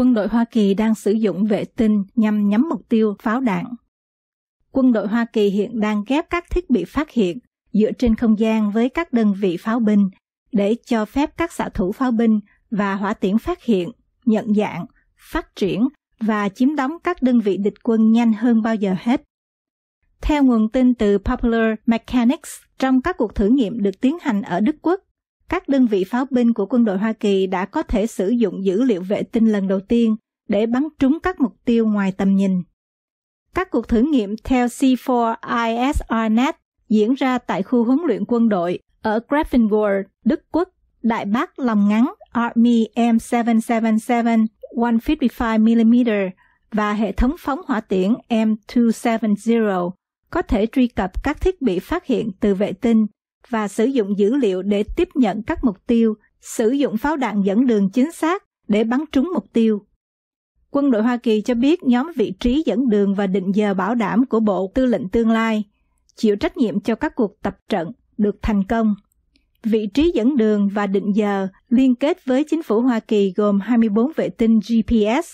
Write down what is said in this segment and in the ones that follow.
quân đội Hoa Kỳ đang sử dụng vệ tinh nhằm nhắm mục tiêu pháo đạn. Quân đội Hoa Kỳ hiện đang ghép các thiết bị phát hiện dựa trên không gian với các đơn vị pháo binh để cho phép các xạ thủ pháo binh và hỏa tiễn phát hiện, nhận dạng, phát triển và chiếm đóng các đơn vị địch quân nhanh hơn bao giờ hết. Theo nguồn tin từ Popular Mechanics, trong các cuộc thử nghiệm được tiến hành ở Đức Quốc, các đơn vị pháo binh của quân đội Hoa Kỳ đã có thể sử dụng dữ liệu vệ tinh lần đầu tiên để bắn trúng các mục tiêu ngoài tầm nhìn. Các cuộc thử nghiệm theo C4ISRNet diễn ra tại khu huấn luyện quân đội ở Grafengord, Đức Quốc, Đại Bác lòng ngắn Army M777 155mm và hệ thống phóng hỏa tiễn M270 có thể truy cập các thiết bị phát hiện từ vệ tinh và sử dụng dữ liệu để tiếp nhận các mục tiêu, sử dụng pháo đạn dẫn đường chính xác để bắn trúng mục tiêu. Quân đội Hoa Kỳ cho biết nhóm vị trí dẫn đường và định giờ bảo đảm của Bộ Tư lệnh Tương lai chịu trách nhiệm cho các cuộc tập trận được thành công. Vị trí dẫn đường và định giờ liên kết với chính phủ Hoa Kỳ gồm 24 vệ tinh GPS.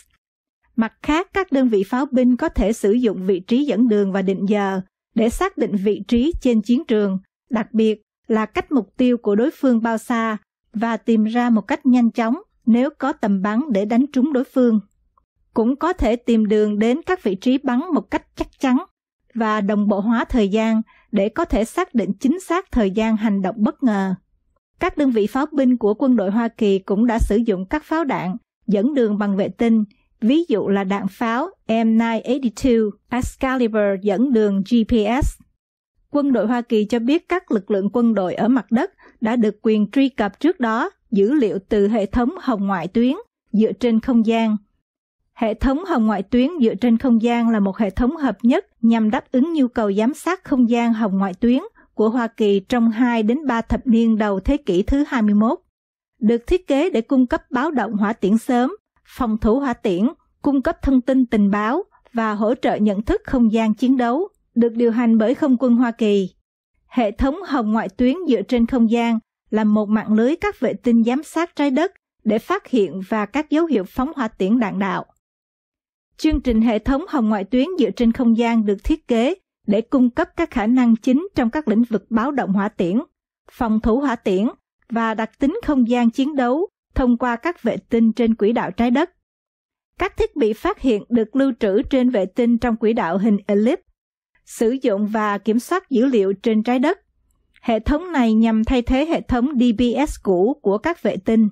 Mặt khác, các đơn vị pháo binh có thể sử dụng vị trí dẫn đường và định giờ để xác định vị trí trên chiến trường đặc biệt là cách mục tiêu của đối phương bao xa và tìm ra một cách nhanh chóng nếu có tầm bắn để đánh trúng đối phương. Cũng có thể tìm đường đến các vị trí bắn một cách chắc chắn và đồng bộ hóa thời gian để có thể xác định chính xác thời gian hành động bất ngờ. Các đơn vị pháo binh của quân đội Hoa Kỳ cũng đã sử dụng các pháo đạn dẫn đường bằng vệ tinh, ví dụ là đạn pháo M982 Excalibur dẫn đường GPS quân đội Hoa Kỳ cho biết các lực lượng quân đội ở mặt đất đã được quyền truy cập trước đó dữ liệu từ hệ thống hồng ngoại tuyến dựa trên không gian. Hệ thống hồng ngoại tuyến dựa trên không gian là một hệ thống hợp nhất nhằm đáp ứng nhu cầu giám sát không gian hồng ngoại tuyến của Hoa Kỳ trong 2 đến 3 thập niên đầu thế kỷ thứ 21. Được thiết kế để cung cấp báo động hỏa tiễn sớm, phòng thủ hỏa tiễn, cung cấp thông tin tình báo và hỗ trợ nhận thức không gian chiến đấu được điều hành bởi không quân Hoa Kỳ. Hệ thống hồng ngoại tuyến dựa trên không gian là một mạng lưới các vệ tinh giám sát trái đất để phát hiện và các dấu hiệu phóng hỏa tiễn đạn đạo. Chương trình hệ thống hồng ngoại tuyến dựa trên không gian được thiết kế để cung cấp các khả năng chính trong các lĩnh vực báo động hỏa tiễn, phòng thủ hỏa tiễn và đặc tính không gian chiến đấu thông qua các vệ tinh trên quỹ đạo trái đất. Các thiết bị phát hiện được lưu trữ trên vệ tinh trong quỹ đạo hình ellipse sử dụng và kiểm soát dữ liệu trên trái đất. Hệ thống này nhằm thay thế hệ thống DBS cũ của các vệ tinh.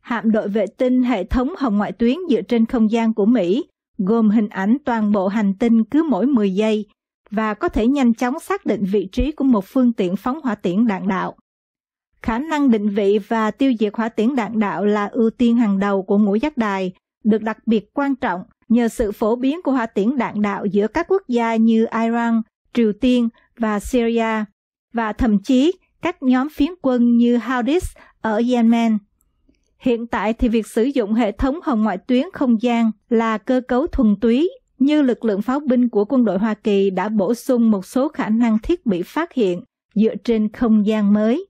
Hạm đội vệ tinh hệ thống hồng ngoại tuyến dựa trên không gian của Mỹ, gồm hình ảnh toàn bộ hành tinh cứ mỗi 10 giây và có thể nhanh chóng xác định vị trí của một phương tiện phóng hỏa tiễn đạn đạo. Khả năng định vị và tiêu diệt hỏa tiễn đạn đạo là ưu tiên hàng đầu của ngũ giác đài, được đặc biệt quan trọng Nhờ sự phổ biến của hỏa tiễn đạn đạo giữa các quốc gia như Iran, Triều Tiên và Syria, và thậm chí các nhóm phiến quân như Houthis ở Yemen. Hiện tại thì việc sử dụng hệ thống hồng ngoại tuyến không gian là cơ cấu thuần túy như lực lượng pháo binh của quân đội Hoa Kỳ đã bổ sung một số khả năng thiết bị phát hiện dựa trên không gian mới.